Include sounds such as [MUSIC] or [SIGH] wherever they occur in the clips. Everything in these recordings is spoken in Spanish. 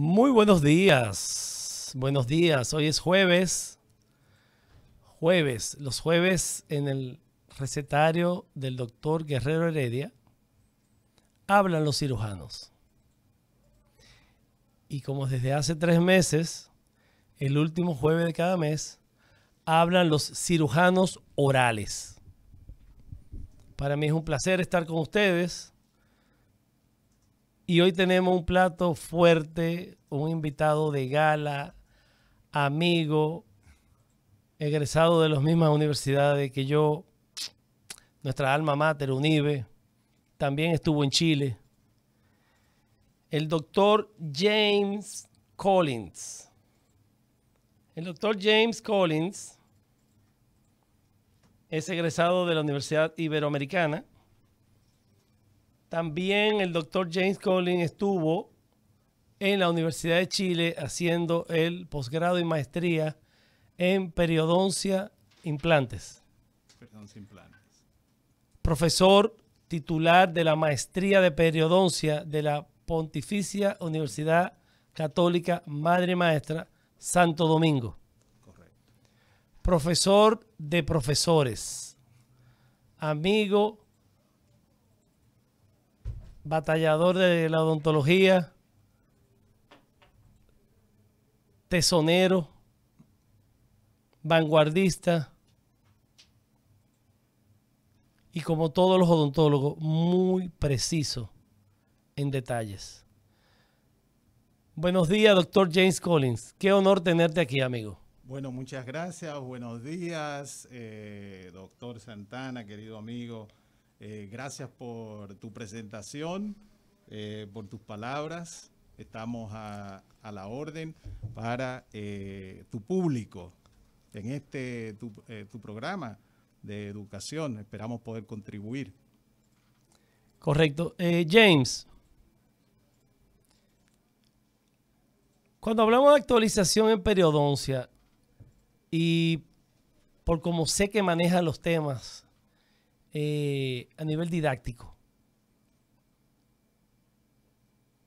Muy buenos días. Buenos días. Hoy es jueves. Jueves. Los jueves en el recetario del doctor Guerrero Heredia hablan los cirujanos. Y como desde hace tres meses, el último jueves de cada mes, hablan los cirujanos orales. Para mí es un placer estar con ustedes y hoy tenemos un plato fuerte, un invitado de gala, amigo, egresado de las mismas universidades que yo, nuestra alma mater, UNIBE, también estuvo en Chile. El doctor James Collins. El doctor James Collins es egresado de la Universidad Iberoamericana también el doctor James Collins estuvo en la Universidad de Chile haciendo el posgrado y maestría en periodoncia implantes. Profesor titular de la maestría de periodoncia de la Pontificia Universidad Católica Madre Maestra Santo Domingo. Correcto. Profesor de profesores. Amigo batallador de la odontología, tesonero, vanguardista y como todos los odontólogos, muy preciso en detalles. Buenos días, doctor James Collins. Qué honor tenerte aquí, amigo. Bueno, muchas gracias. Buenos días, eh, doctor Santana, querido amigo. Eh, gracias por tu presentación, eh, por tus palabras. Estamos a, la orden para eh, tu público en este tu, programa de educación. Esperamos poder contribuir. Correcto. James, cuando hablamos de actualización en periodoncia y por como sé que maneja los temas eh, a nivel didáctico.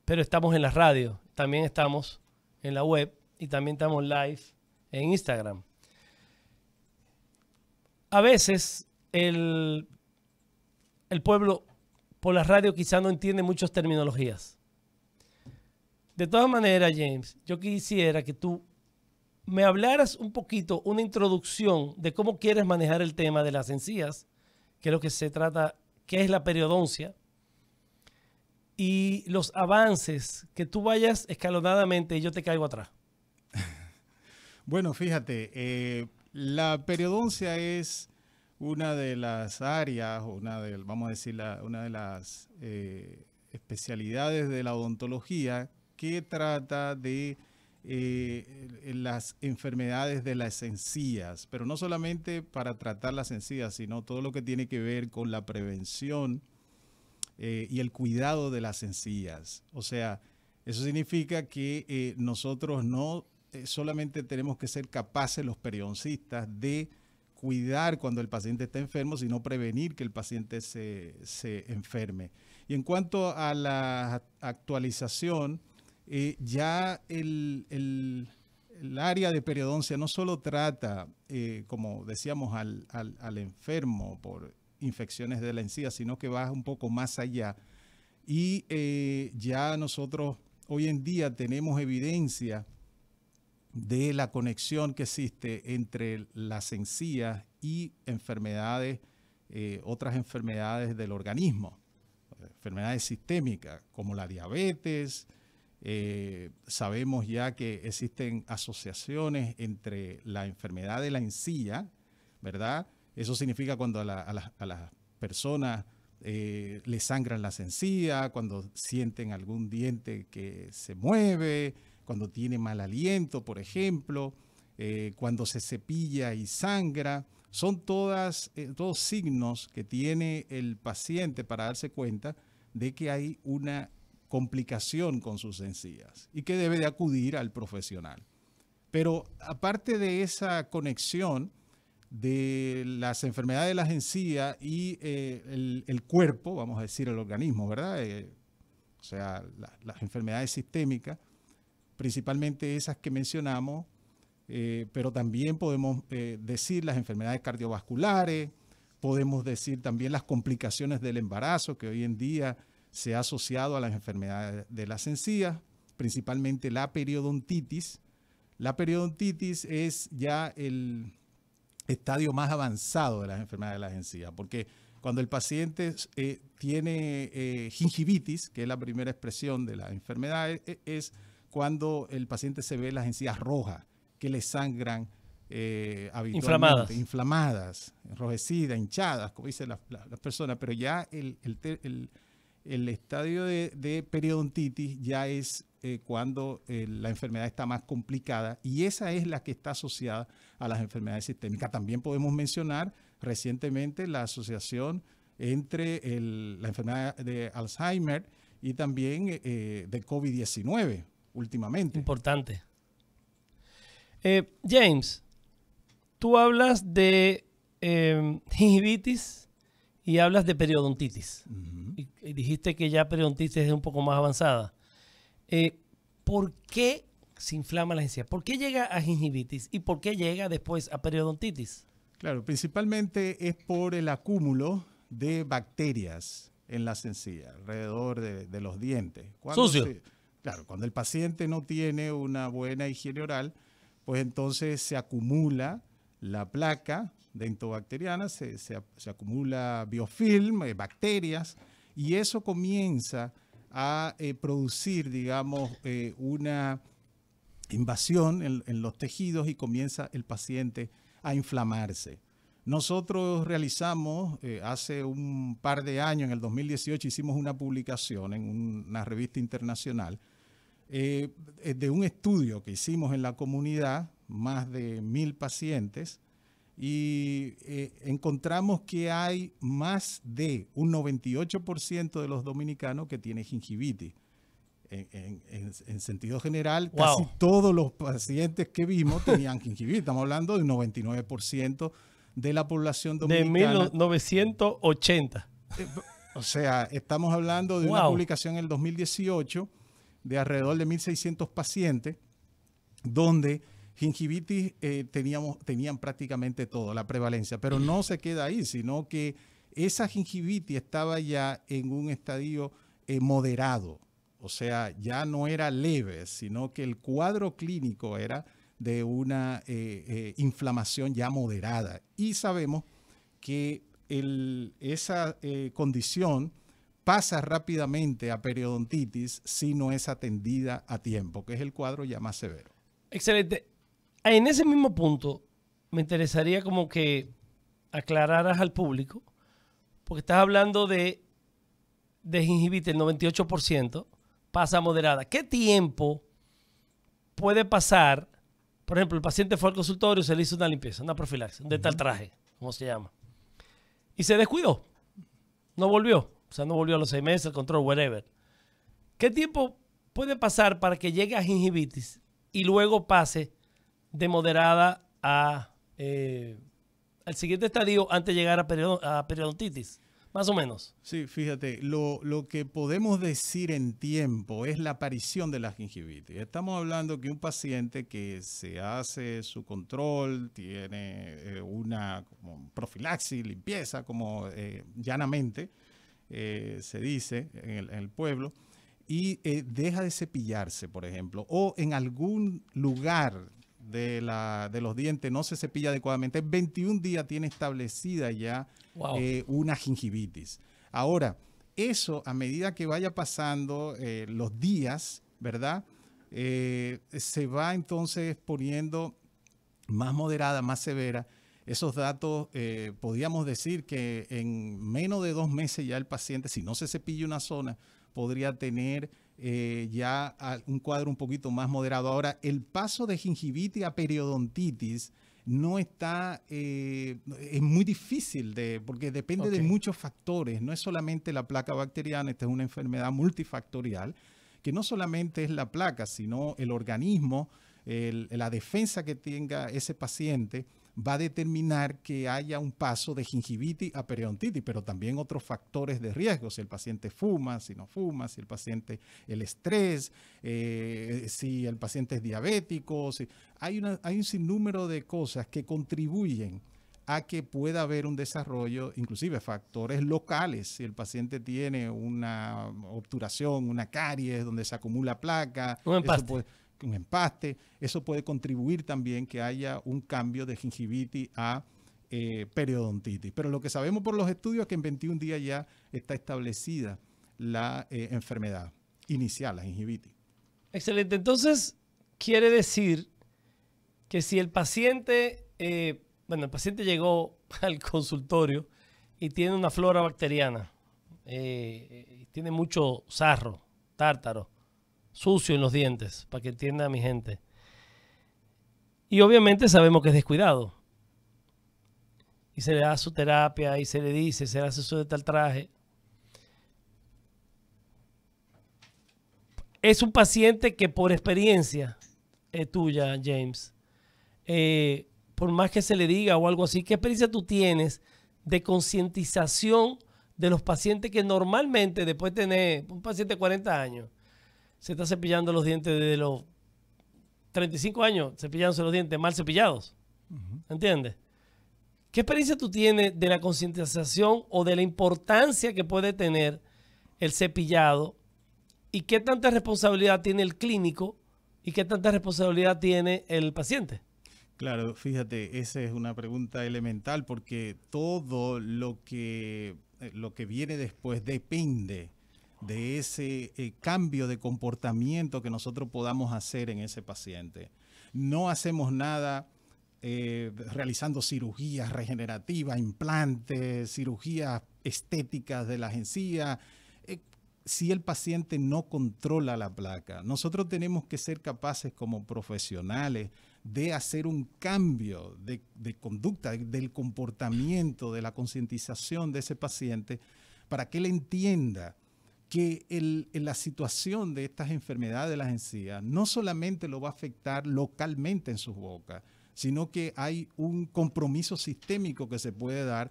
Pero estamos en la radio, también estamos en la web y también estamos live en Instagram. A veces el, el pueblo por la radio quizá no entiende muchas terminologías. De todas maneras, James, yo quisiera que tú me hablaras un poquito, una introducción de cómo quieres manejar el tema de las encías que lo que se trata, qué es la periodoncia, y los avances, que tú vayas escalonadamente y yo te caigo atrás. [LAUGHS] Bueno, fíjate, eh, la periodoncia es una de las áreas, una de, vamos a decir, una de las eh, especialidades de la odontología que trata de eh, las enfermedades de las encías, pero no solamente para tratar las encías, sino todo lo que tiene que ver con la prevención eh, y el cuidado de las encías. O sea, eso significa que eh, nosotros no solamente tenemos que ser capaces los periodoncistas de cuidar cuando el paciente está enfermo, sino prevenir que el paciente se, se enferme. Y en cuanto a la actualización, eh, ya el, área de periodoncia no solo trata, eh, como decíamos, al, enfermo por infecciones de la encía, sino que va un poco más allá. Y eh, ya nosotros hoy en día tenemos evidencia de la conexión que existe entre las encías y enfermedades, otras enfermedades del organismo, enfermedades sistémicas como la diabetes, eh, sabemos ya que existen asociaciones entre la enfermedad de la encía, ¿verdad? Eso significa cuando a, las personas eh, le sangran las encías, cuando sienten algún diente que se mueve, cuando tiene mal aliento, por ejemplo, eh, cuando se cepilla y sangra. Son todos signos que tiene el paciente para darse cuenta de que hay una complicación con sus encías y que debe de acudir al profesional. Pero aparte de esa conexión de las enfermedades de las encías y eh, el, cuerpo, vamos a decir el organismo, ¿verdad? Eh, o sea, las enfermedades sistémicas, principalmente esas que mencionamos, eh, pero también podemos decir las enfermedades cardiovasculares, podemos decir también las complicaciones del embarazo, que hoy en día se ha asociado a las enfermedades de las encías, principalmente la periodontitis. La periodontitis es ya el estadio más avanzado de las enfermedades de las encías, porque cuando el paciente eh, tiene eh, gingivitis, que es la primera expresión de la enfermedad, e, e, es, cuando el paciente se ve las encías rojas, que le sangran eh, habitualmente, inflamadas, inflamadas enrojecidas, hinchadas, como dicen las personas, pero ya el el estadio de, periodontitis ya es eh, cuando eh, la enfermedad está más complicada y esa es la que está asociada a las enfermedades sistémicas. También podemos mencionar recientemente la asociación entre la enfermedad de Alzheimer y también eh, de COVID-19 últimamente. Importante. James, tú hablas de em, gingivitis y hablas de periodontitis. y, dijiste que ya periodontitis es un poco más avanzada. Eh, ¿Por qué se inflama la encía? ¿Por qué llega a gingivitis y por qué llega después a periodontitis? Claro, principalmente es por el acúmulo de bacterias en la encía, alrededor de, los dientes. Sucio. claro, cuando el paciente no tiene una buena higiene oral, pues entonces se acumula la placa, dentobacterianas, se, se, acumula biofilm, eh, bacterias, y eso comienza a eh, producir, digamos, eh, una invasión en, los tejidos y comienza el paciente a inflamarse. Nosotros realizamos, hace un par de años, en el 2018, hicimos una publicación en una revista internacional de un estudio que hicimos en la comunidad, más de mil pacientes, y eh, encontramos que hay más de un 98% de los dominicanos que tiene gingivitis. En, sentido general, casi todos los pacientes que vimos tenían gingivitis. Estamos hablando de un 99% de la población dominicana. De 1980. Eh, o sea, estamos hablando de una publicación en el 2018 de alrededor de 1.600 pacientes, donde Gingivitis eh, teníamos, tenían prácticamente todo, la prevalencia, pero no se queda ahí, sino que esa gingivitis estaba ya en un estadio eh, moderado, o sea, ya no era leve, sino que el cuadro clínico era de una eh, inflamación ya moderada. Y sabemos que esa condición pasa rápidamente a periodontitis si no es atendida a tiempo, que es el cuadro ya más severo. Excelente. En ese mismo punto, me interesaría como que aclararas al público, porque estás hablando de, de gingivitis, el 98% pasa moderada. ¿Qué tiempo puede pasar? Por ejemplo, el paciente fue al consultorio, se le hizo una limpieza, una profilaxis, un tal traje, como se llama, y se descuidó. No volvió. O sea, no volvió a los seis meses, el control, whatever. ¿Qué tiempo puede pasar para que llegue a gingivitis y luego pase de moderada a eh, al siguiente estadio antes de llegar a, a periodontitis. Más o menos. Sí, fíjate, lo, que podemos decir en tiempo es la aparición de la gingivitis. Estamos hablando que un paciente que se hace su control, tiene eh, una profilaxis, limpieza, como eh, llanamente se dice en el pueblo, y deja de cepillarse, por ejemplo, o en algún lugar de, la, de los dientes no se cepilla adecuadamente, en 21 días tiene establecida ya eh, una gingivitis. Ahora, eso a medida que vaya pasando eh, los días, ¿verdad? Eh, se va entonces poniendo más moderada, más severa. Esos datos, podríamos decir que en menos de dos meses ya el paciente, si no se cepilla una zona, podría tener eh, ya un cuadro un poquito más moderado. Ahora, el paso de gingivitis a periodontitis no está, eh, es muy difícil de, porque depende de muchos factores, no es solamente la placa bacteriana, esta es una enfermedad multifactorial, que no solamente es la placa, sino el organismo, la defensa que tenga ese paciente va a determinar que haya un paso de gingivitis a periodontitis, pero también otros factores de riesgo, si el paciente fuma, si no fuma, si el paciente, el estrés, eh, si el paciente es diabético, si, hay, un sinnúmero de cosas que contribuyen a que pueda haber un desarrollo, inclusive factores locales, si el paciente tiene una obturación, una caries donde se acumula placa, Puede, un empaste, eso puede contribuir también que haya un cambio de gingivitis a eh, periodontitis. Pero lo que sabemos por los estudios es que en 21 días ya está establecida la eh, enfermedad inicial, la gingivitis. Excelente. Entonces, quiere decir que si el paciente, eh, bueno, el paciente llegó [LAUGHS] al consultorio y tiene una flora bacteriana, tiene mucho sarro, tártaro, sucio en los dientes, para que entienda a mi gente. Y obviamente sabemos que es descuidado. Y se le da su terapia y se le dice, se le hace su de tal traje. Es un paciente que por experiencia es tuya, James, eh, por más que se le diga o algo así, ¿qué experiencia tú tienes de concientización de los pacientes que normalmente después de tener un paciente de 40 años, se está cepillando los dientes de los 35 años, cepillándose los dientes mal cepillados. ¿Entiendes? ¿Qué experiencia tú tienes de la concientización o de la importancia que puede tener el cepillado? ¿Y qué tanta responsabilidad tiene el clínico? ¿Y qué tanta responsabilidad tiene el paciente? Claro, fíjate, esa es una pregunta elemental porque todo lo que, eh, lo que viene después depende de ese eh, cambio de comportamiento que nosotros podamos hacer en ese paciente. No hacemos nada eh, realizando cirugías regenerativas, implantes, cirugías estéticas de la agencia. Eh, si el paciente no controla la placa. Nosotros tenemos que ser capaces como profesionales de hacer un cambio de, de conducta, del comportamiento, de la concientización de ese paciente, para que él entienda que la situación de estas enfermedades de las encías no solamente lo va a afectar localmente en sus bocas, sino que hay un compromiso sistémico que se puede dar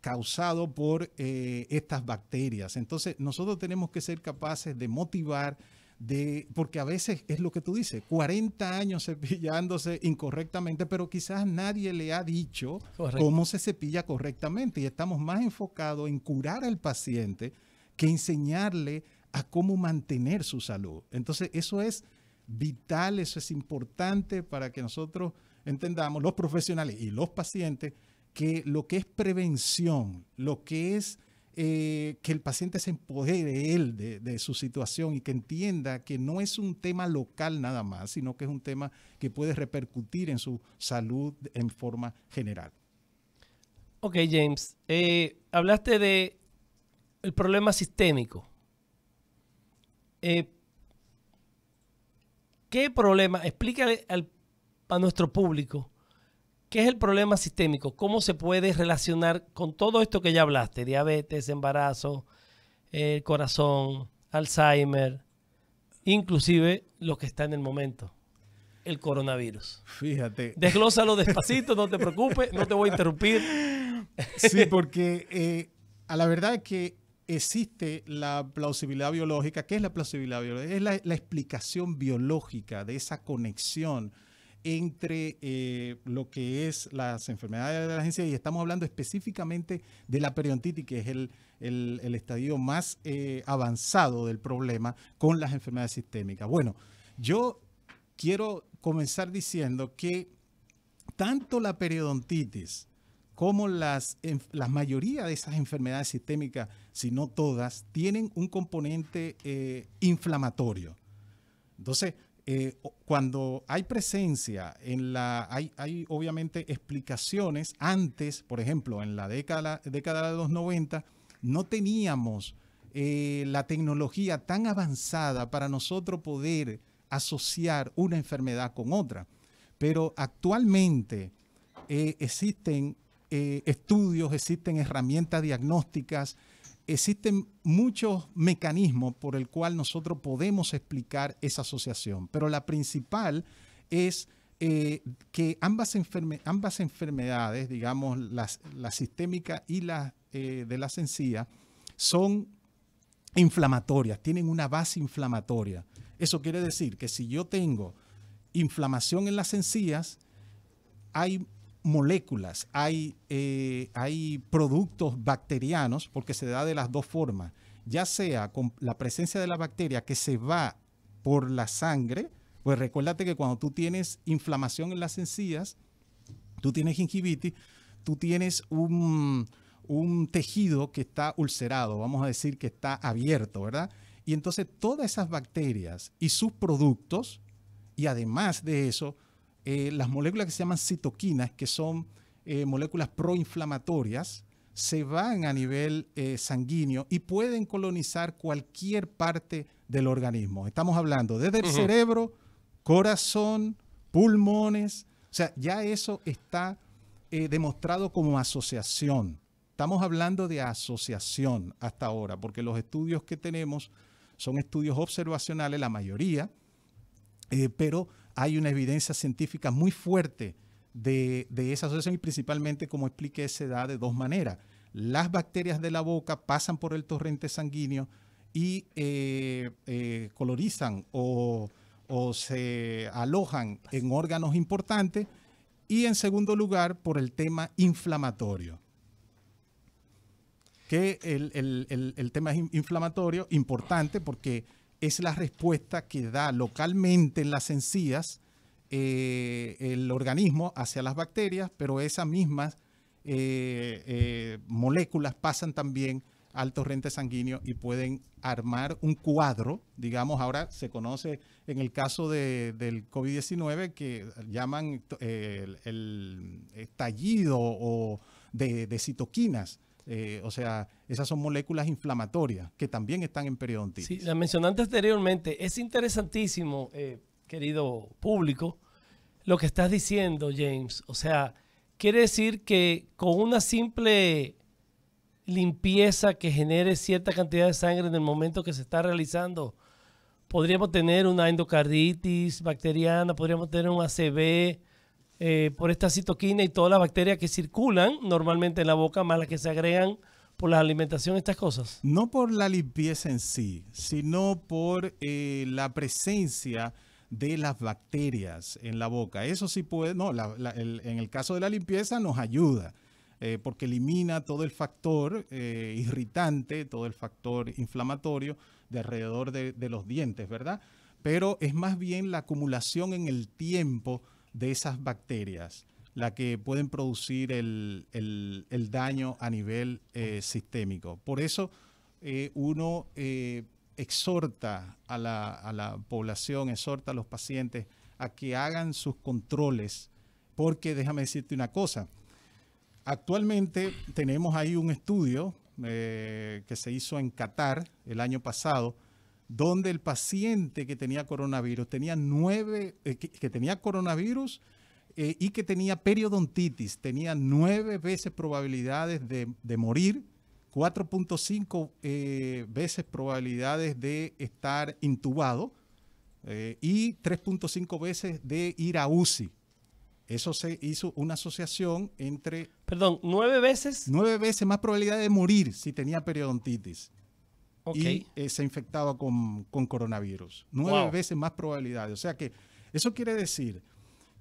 causado por eh, estas bacterias. Entonces, nosotros tenemos que ser capaces de motivar, de, porque a veces es lo que tú dices, 40 años cepillándose incorrectamente, pero quizás nadie le ha dicho cómo se cepilla correctamente y estamos más enfocados en curar al paciente que enseñarle a cómo mantener su salud. Entonces, eso es vital, eso es importante para que nosotros entendamos, los profesionales y los pacientes, que lo que es prevención, lo que es eh, que el paciente se empodere él de, su situación y que entienda que no es un tema local nada más, sino que es un tema que puede repercutir en su salud en forma general. Ok, James, eh, hablaste de el problema sistémico. Eh, ¿Qué problema? Explícale al, a nuestro público qué es el problema sistémico, cómo se puede relacionar con todo esto que ya hablaste, diabetes, embarazo, corazón, Alzheimer, inclusive lo que está en el momento, el coronavirus. Fíjate. Desglósalo [LAUGHS] despacito, no te preocupes, no te voy a interrumpir. Sí, porque eh, a la verdad es que existe la plausibilidad biológica. ¿Qué es la plausibilidad biológica? Es la, explicación biológica de esa conexión entre eh, lo que es las enfermedades de la agencia y estamos hablando específicamente de la periodontitis, que es el, estadio más eh, avanzado del problema con las enfermedades sistémicas. Bueno, yo quiero comenzar diciendo que tanto la periodontitis como las, la mayoría de esas enfermedades sistémicas, si no todas, tienen un componente eh, inflamatorio. Entonces, eh, cuando hay presencia en la, hay, obviamente explicaciones antes, por ejemplo, en la década, década de los 90, no teníamos eh, la tecnología tan avanzada para nosotros poder asociar una enfermedad con otra. Pero actualmente existen eh, estudios, existen herramientas diagnósticas, existen muchos mecanismos por el cual nosotros podemos explicar esa asociación, pero la principal es eh, que ambas, enfermedades, digamos, las, la sistémica y la eh, de las sencilla son inflamatorias, tienen una base inflamatoria. Eso quiere decir que si yo tengo inflamación en las encías, hay moléculas, hay, eh, hay productos bacterianos, porque se da de las dos formas, ya sea con la presencia de la bacteria que se va por la sangre, pues recuérdate que cuando tú tienes inflamación en las encías, tú tienes gingivitis, tú tienes un, un tejido que está ulcerado, vamos a decir que está abierto, ¿verdad? Y entonces todas esas bacterias y sus productos, y además de eso, eh, las moléculas que se llaman citoquinas, que son eh, moléculas proinflamatorias, se van a nivel eh, sanguíneo y pueden colonizar cualquier parte del organismo. Estamos hablando desde el cerebro, corazón, pulmones. O sea, ya eso está demostrado como asociación. Estamos hablando de asociación hasta ahora, porque los estudios que tenemos son estudios observacionales, la mayoría, pero hay una evidencia científica muy fuerte de, esa asociación y principalmente, como expliqué, se da de dos maneras. Las bacterias de la boca pasan por el torrente sanguíneo y eh, eh, colorizan o, se alojan en órganos importantes y en segundo lugar por el tema inflamatorio que el, tema inflamatorio tema es inflamatorio, importante, porque es la respuesta que da localmente en las encías eh, el organismo hacia las bacterias, pero esas mismas eh, eh, moléculas pasan también al torrente sanguíneo y pueden armar un cuadro, digamos, ahora se conoce en el caso del COVID-19 que llaman el, estallido o de, de citoquinas. Eh, o sea, esas son moléculas inflamatorias que también están en periodontitis. Sí, la mencionante anteriormente. Es interesantísimo, eh, querido público, lo que estás diciendo, James. O sea, quiere decir que con una simple limpieza que genere cierta cantidad de sangre en el momento que se está realizando, podríamos tener una endocarditis bacteriana, podríamos tener un ACV, eh, por esta citoquina y todas las bacterias que circulan normalmente en la boca, más las que se agregan por la alimentación, estas cosas? No por la limpieza en sí, sino por eh, la presencia de las bacterias en la boca. Eso sí puede, no, en el caso de la limpieza nos ayuda. Eh, porque elimina todo el factor irritante, todo el factor inflamatorio de alrededor de, de, los dientes, ¿verdad? Pero es más bien la acumulación en el tiempo de esas bacterias la que pueden producir el, daño a nivel eh, sistémico. Por eso eh, uno eh, exhorta a la, a la, población, exhorta a los pacientes a que hagan sus controles, porque déjame decirte una cosa, actualmente tenemos ahí un estudio que se hizo en Qatar el año pasado, donde el paciente que tenía coronavirus tenía nueve, eh, que, tenía coronavirus eh, y que tenía periodontitis, tenía nueve veces probabilidades de, morir, 4.5 eh, veces probabilidades de estar intubado y 3.5 veces de ir a UCI. Eso se hizo una asociación entre... Perdón, nueve veces. Nueve veces más probabilidad de morir si tenía periodontitis y eh, se infectaba con, con coronavirus. Nueve veces más probabilidades. O sea que eso quiere decir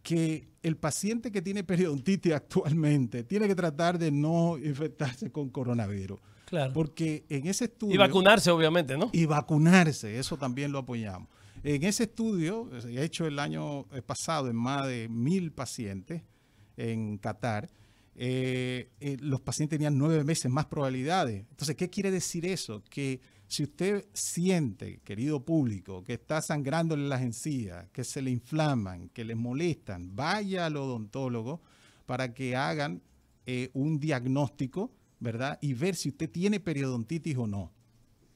que el paciente que tiene periodontitis [LAUGHS] actualmente tiene que tratar de no infectarse con coronavirus. Claro. Porque en ese estudio... Y vacunarse, obviamente, ¿no? Y vacunarse, eso también lo apoyamos. En ese estudio, eh, hecho el año eh, pasado en más de mil pacientes en Qatar, eh, eh, los pacientes tenían nueve meses más probabilidades. Entonces, ¿qué quiere decir eso? Que si usted siente, querido público, que está en las encías, que se le inflaman, que les molestan, vaya al odontólogo para que hagan eh, un diagnóstico, ¿verdad? Y ver si usted tiene periodontitis o no.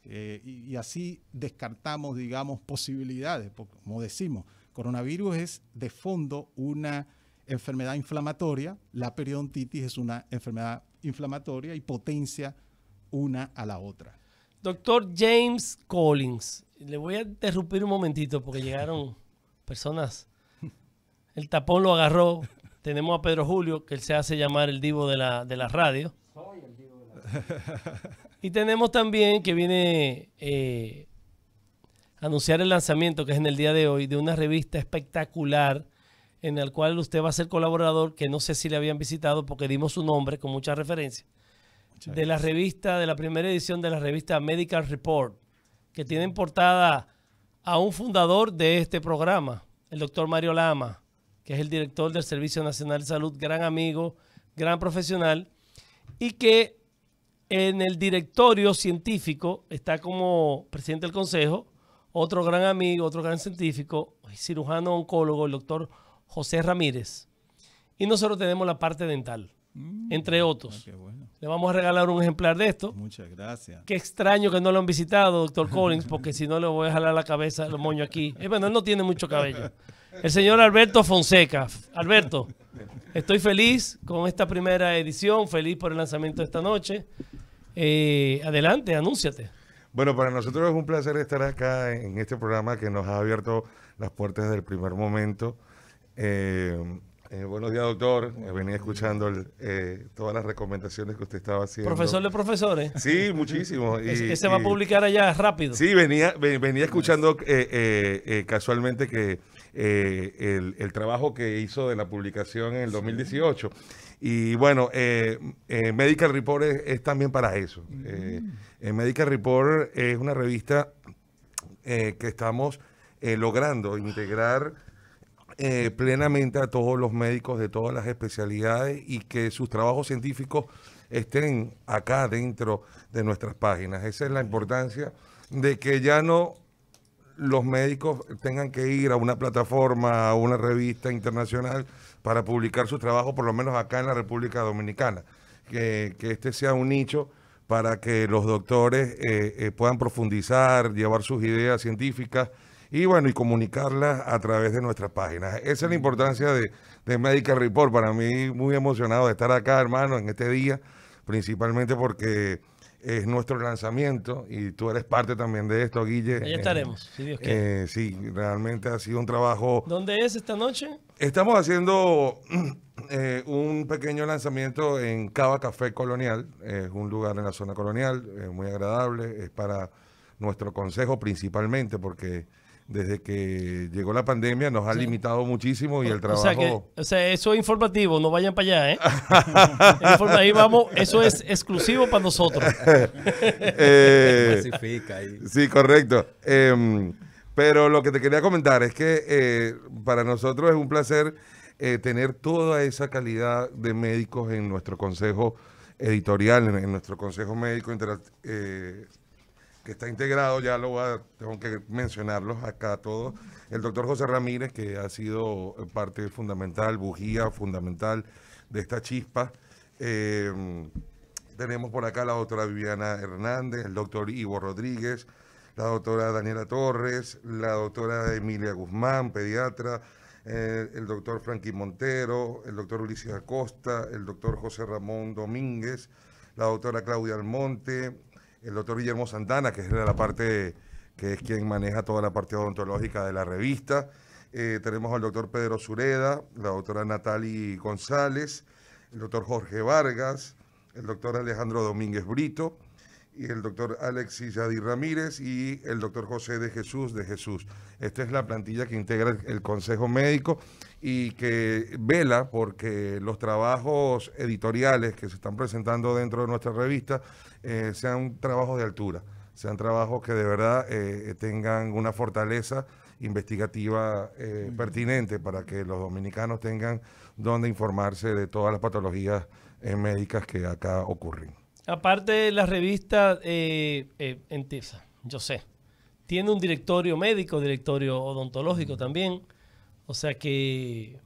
y, así descartamos, digamos, posibilidades, como decimos, coronavirus es de fondo una enfermedad inflamatoria, la periodontitis es una enfermedad inflamatoria y potencia una a la otra. Doctor James Collins, le voy a interrumpir un momentito porque llegaron personas. El tapón lo agarró. Tenemos a Pedro Julio, que él se hace llamar el divo de la, de la radio. Soy el divo de la radio. [LAUGHS] Y tenemos también que viene a eh, anunciar el lanzamiento, que es en el día de hoy, de una revista espectacular en el cual usted va a ser colaborador, que no sé si le habían visitado porque dimos su nombre con mucha referencia, de la revista, de la primera edición de la revista Medical Report, que tiene en portada a un fundador de este programa, el doctor Mario Lama, que es el director del Servicio Nacional de Salud, gran amigo, gran profesional, y que en el directorio científico está como presidente del consejo otro gran amigo, otro gran científico, cirujano oncólogo, el doctor José Ramírez. Y nosotros tenemos la parte dental, mm, entre ah, otros. Le vamos a regalar un ejemplar de esto. Muchas gracias. Qué extraño que no lo han visitado, doctor Collins, porque si no le voy a jalar la cabeza, lo moño aquí. bueno, él no tiene mucho cabello. El señor Alberto Fonseca. Alberto, estoy feliz con esta primera edición, feliz por el lanzamiento de esta noche. Eh, adelante, anúnciate. Bueno, para nosotros es un placer estar acá en este programa que nos ha abierto las puertas del primer momento. Eh, eh, buenos días, doctor. Eh, venía escuchando todas las recomendaciones que usted estaba haciendo. Profesor de profesores. Sí, muchísimo. [LAUGHS] Y, se va a publicar allá rápido. Sí, venía, venía escuchando casualmente que el, trabajo que hizo de la publicación en el 2018. Y bueno, Medical Report es, es, también para eso. Mm. Medical Report es una revista que estamos logrando integrar eh, plenamente a todos los médicos de todas las especialidades y que sus trabajos científicos estén acá dentro de nuestras páginas. Esa es la importancia de que ya no los médicos tengan que ir a una plataforma, a una revista internacional para publicar sus trabajos, por lo menos acá en la República Dominicana. Que, este sea un nicho para que los doctores eh, eh, puedan profundizar, llevar sus ideas científicas y bueno, y comunicarla a través de nuestras páginas. Esa es la importancia de, de Medical Report. Para mí, muy emocionado de estar acá, hermano, en este día, principalmente porque es nuestro lanzamiento y tú eres parte también de esto, Guille. Ahí eh, estaremos, si Dios eh, quiere. sí, realmente ha sido un trabajo. ¿Dónde es esta noche? Estamos haciendo [CLEARS THROAT] eh, un pequeño lanzamiento en Cava Café Colonial, es un lugar en la zona colonial, muy agradable, es para nuestro consejo principalmente porque desde que llegó la pandemia nos ha limitado muchísimo y el trabajo. O sea, eso es informativo, no vayan para allá, ¿eh? Ahí [LAUGHS] vamos, eso es exclusivo para nosotros. [LAUGHS] Eh, sí, correcto. Em, pero lo que te quería comentar es que eh, para nosotros es un placer eh, tener toda esa calidad de médicos en nuestro consejo editorial, en, nuestro consejo médico que está integrado, ya lo tengo que mencionarlos acá todos, el doctor José Ramírez, que ha sido eh, parte fundamental, bujía fundamental de esta chispa. Em, tenemos por acá la doctora Viviana Hernández, el doctor Ivo Rodríguez, la doctora Daniela Torres, la doctora Emilia Guzmán, pediatra, eh, el doctor Frankie Montero, el doctor Ulises Acosta, el doctor José Ramón Domínguez, la doctora Claudia Almonte, el doctor Guillermo Santana, que es la parte que es quien maneja toda la parte odontológica de la revista. Eh, tenemos al doctor Pedro Sureda, la doctora Natali González, el doctor Jorge Vargas, el doctor Alejandro Domínguez Brito, y el doctor Alexis Yadir Ramírez y el doctor José de Jesús de Jesús. Esta es la plantilla que integra el, Consejo Médico y que vela porque los trabajos editoriales que se están presentando dentro de nuestra revista eh, sean trabajos de altura, sean trabajos que de verdad eh, eh, tengan una fortaleza investigativa eh, pertinente para que los dominicanos tengan donde informarse de todas las patologías médicas que acá ocurren. Aparte de la revista Entesa, yo sé, tiene un directorio médico, directorio odontológico también. O sea que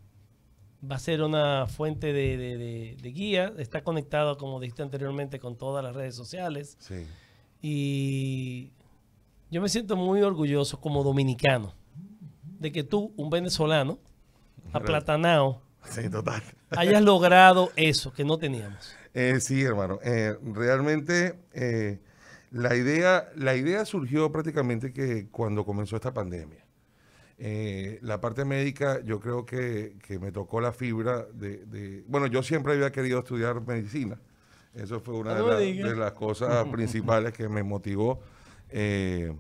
va a ser una fuente de, guía. Está conectado, como dijiste anteriormente, con todas las redes sociales. Sí. Y yo me siento muy orgulloso como dominicano de que tú, un venezolano, aplatanado, [LAUGHS] total. hayas logrado eso que no teníamos. Eh, sí, hermano. Eh, realmente eh, la, idea, la idea surgió prácticamente que cuando comenzó esta pandemia. Eh, la parte médica, yo creo que, me tocó la fibra de, Bueno, yo siempre había querido estudiar medicina. Eso fue una de, las cosas [LAUGHS] principales que me motivó. Eh,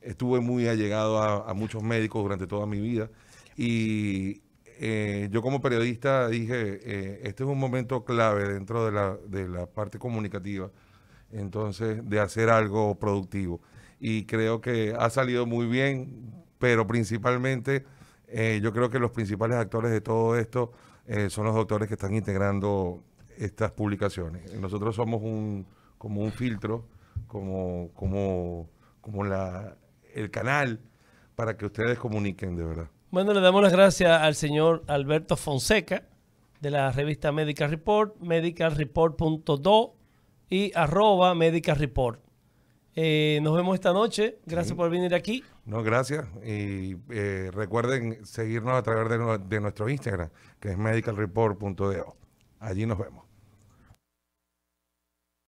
estuve muy allegado a, muchos médicos durante toda mi vida. Y eh, yo como periodista dije, este es un momento clave dentro de la, de la parte comunicativa, entonces, de hacer algo productivo. Y creo que ha salido muy bien pero principalmente eh, yo creo que los principales actores de todo esto eh, son los doctores que están integrando estas publicaciones. Nosotros somos como un filtro, como, como, como la, el canal para que ustedes comuniquen de verdad. Bueno, le damos las gracias al señor Alberto Fonseca de la revista Medical Report, medicalreport.do y arroba Medical Report. Eh, nos vemos esta noche. Gracias por venir aquí. No, gracias. Y eh, recuerden seguirnos a través de, de nuestro Instagram, que es medicalreport.de. Allí nos vemos.